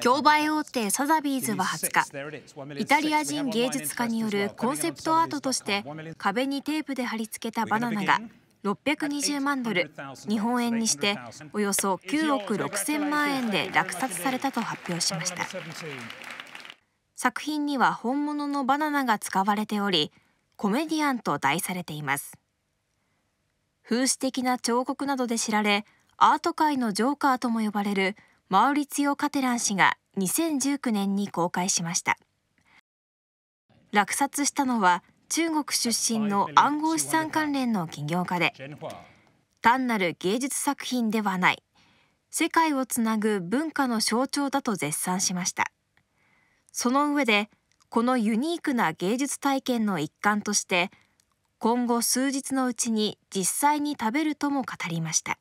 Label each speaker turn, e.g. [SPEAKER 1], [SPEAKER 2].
[SPEAKER 1] 競売大手サザビーズは20日イタリア人芸術家によるコンセプトアートとして壁にテープで貼り付けたバナナが620万ドル日本円にしておよそ9億6000万円で落札されたと発表しました作品には本物のバナナが使われておりコメディアンと題されています風刺的な彫刻などで知られアート界のジョーカーとも呼ばれるマウリツィオ・カテラン氏が2019年に公開しました落札したのは中国出身の暗号資産関連の起業家で単なる芸術作品ではない世界をつなぐ文化の象徴だと絶賛しましたその上でこのユニークな芸術体験の一環として今後数日のうちに実際に食べるとも語りました